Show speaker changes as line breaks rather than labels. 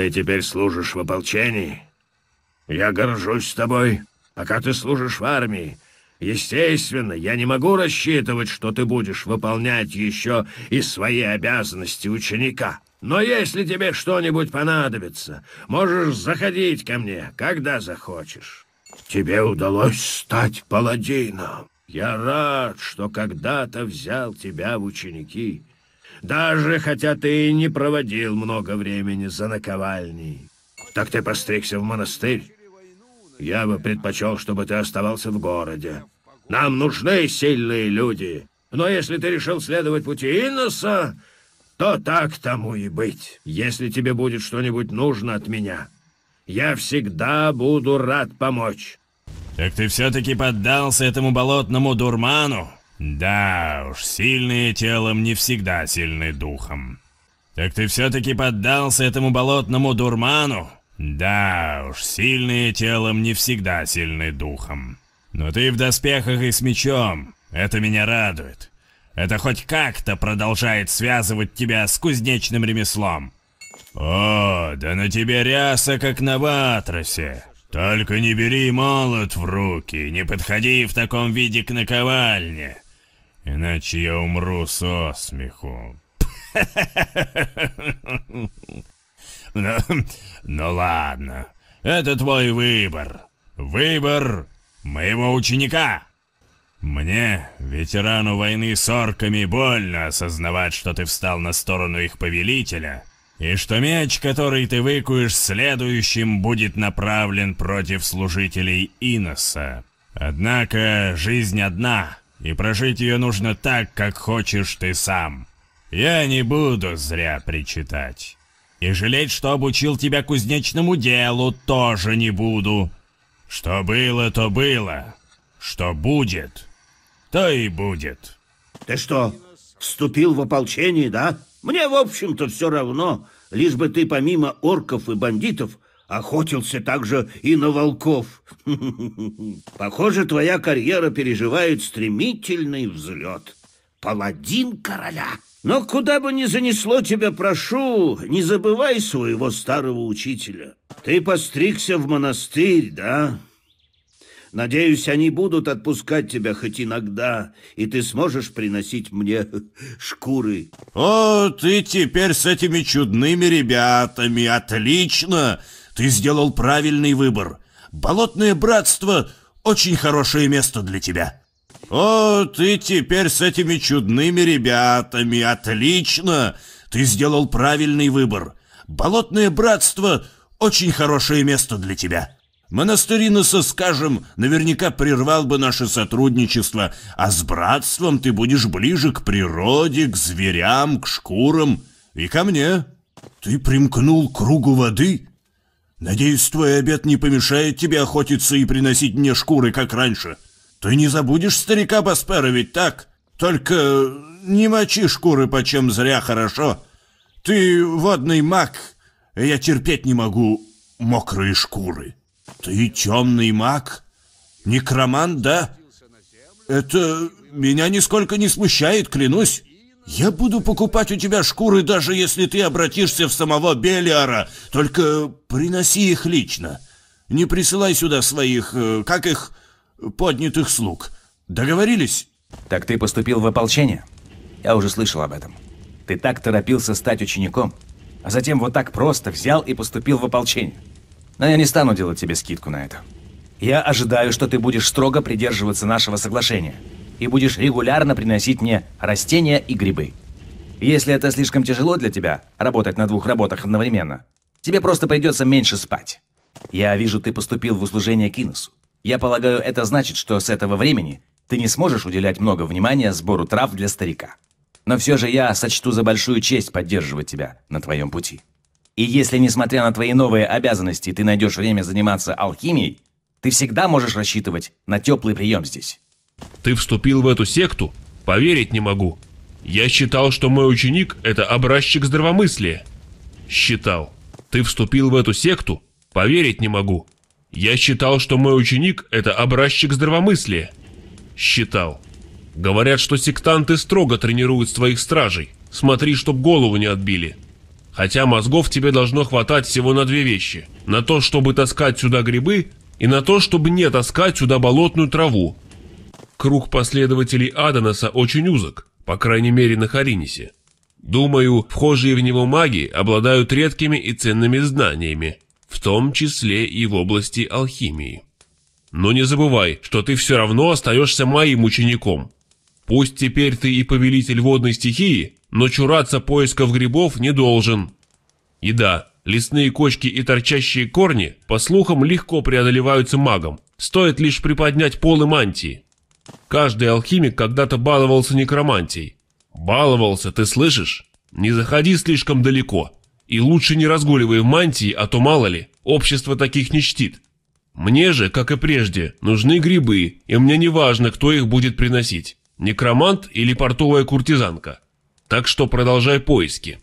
Ты теперь служишь в ополчении. Я горжусь тобой. Пока ты служишь в армии, Естественно, я не могу рассчитывать, что ты будешь выполнять еще и свои обязанности ученика. Но если тебе что-нибудь понадобится, можешь заходить ко мне, когда захочешь. Тебе удалось стать паладином. Я рад, что когда-то взял тебя в ученики даже хотя ты и не проводил много времени за наковальней. Так ты постригся в монастырь? Я бы предпочел, чтобы ты оставался в городе. Нам нужны сильные люди. Но если ты решил следовать пути Иноса, то так тому и быть. Если тебе будет что-нибудь нужно от меня, я всегда буду рад помочь.
Так ты все-таки поддался этому болотному дурману? Да уж, сильные телом не всегда сильны духом. Так ты все-таки поддался этому болотному дурману? Да уж, сильные телом не всегда сильны духом. Но ты в доспехах и с мечом. Это меня радует. Это хоть как-то продолжает связывать тебя с кузнечным ремеслом. О, да на тебе ряса, как на ватросе. Только не бери молот в руки, не подходи в таком виде к наковальне. Иначе я умру со смеху. Но, но ну, ну ладно, это твой выбор. Выбор моего ученика. Мне, ветерану войны с орками, больно осознавать, что ты встал на сторону их повелителя, и что меч, который ты выкуешь следующим, будет направлен против служителей Иноса. Однако жизнь одна, и прожить ее нужно так, как хочешь ты сам. Я не буду зря причитать. И жалеть, что обучил тебя кузнечному делу, тоже не буду. Что было, то было. Что будет, то и будет. Ты что,
вступил в ополчение, да? Мне, в общем-то, все равно, лишь бы ты помимо орков и бандитов – Охотился также и на волков. Похоже, твоя карьера переживает стремительный взлет. Паладин короля. Но куда бы ни занесло тебя, прошу, не забывай своего старого учителя. Ты постригся в монастырь, да? Надеюсь, они будут отпускать тебя хоть иногда, и ты сможешь приносить мне
шкуры. О, ты теперь с этими чудными ребятами. Отлично! Отлично! Ты сделал правильный выбор. Болотное братство — очень хорошее место для тебя. О, ты теперь с этими чудными ребятами. Отлично! Ты сделал правильный выбор. Болотное братство — очень хорошее место для тебя. Монастыриноса, скажем, наверняка прервал бы наше сотрудничество, а с братством ты будешь ближе к природе, к зверям, к шкурам и ко мне. Ты примкнул к кругу воды? Надеюсь, твой обед не помешает тебе охотиться и приносить мне шкуры, как раньше. Ты не забудешь старика Баспера, ведь так? Только не мочи шкуры почем зря, хорошо? Ты водный маг, я терпеть не могу мокрые шкуры. Ты темный маг? Некромант, да? Это меня нисколько не смущает, клянусь. «Я буду покупать у тебя шкуры, даже если ты обратишься в самого Белиара, только приноси их лично. Не присылай сюда своих, э, как их,
поднятых слуг. Договорились?» «Так ты поступил в ополчение? Я уже слышал об этом. Ты так торопился стать учеником, а затем вот так просто взял и поступил в ополчение. Но я не стану делать тебе скидку на это. Я ожидаю, что ты будешь строго придерживаться нашего соглашения» и будешь регулярно приносить мне растения и грибы. Если это слишком тяжело для тебя, работать на двух работах одновременно, тебе просто придется меньше спать. Я вижу, ты поступил в услужение Кинесу. Я полагаю, это значит, что с этого времени ты не сможешь уделять много внимания сбору трав для старика. Но все же я сочту за большую честь поддерживать тебя на твоем пути. И если, несмотря на твои новые обязанности, ты найдешь время заниматься алхимией, ты всегда можешь рассчитывать на теплый прием здесь. Ты вступил в эту секту? Поверить не могу.
Я считал, что мой ученик – это образчик здравомыслия. Считал. Ты вступил в эту секту? Поверить не могу. Я считал, что мой ученик – это образчик здравомыслия. Считал. Говорят, что сектанты строго тренируют своих стражей. Смотри, чтоб голову не отбили. Хотя мозгов тебе должно хватать всего на две вещи. На то, чтобы таскать сюда грибы, и на то, чтобы не таскать сюда болотную траву, Круг последователей Аданоса очень узок, по крайней мере на Харинисе. Думаю, вхожие в него маги обладают редкими и ценными знаниями, в том числе и в области алхимии. Но не забывай, что ты все равно остаешься моим учеником. Пусть теперь ты и повелитель водной стихии, но чураться поисков грибов не должен. И да, лесные кочки и торчащие корни, по слухам, легко преодолеваются магом. Стоит лишь приподнять полы мантии. Каждый алхимик когда-то баловался некромантией. Баловался, ты слышишь? Не заходи слишком далеко. И лучше не разгуливай в мантии, а то мало ли, общество таких не чтит. Мне же, как и прежде, нужны грибы, и мне не важно, кто их будет приносить. Некромант или портовая куртизанка.
Так что продолжай поиски.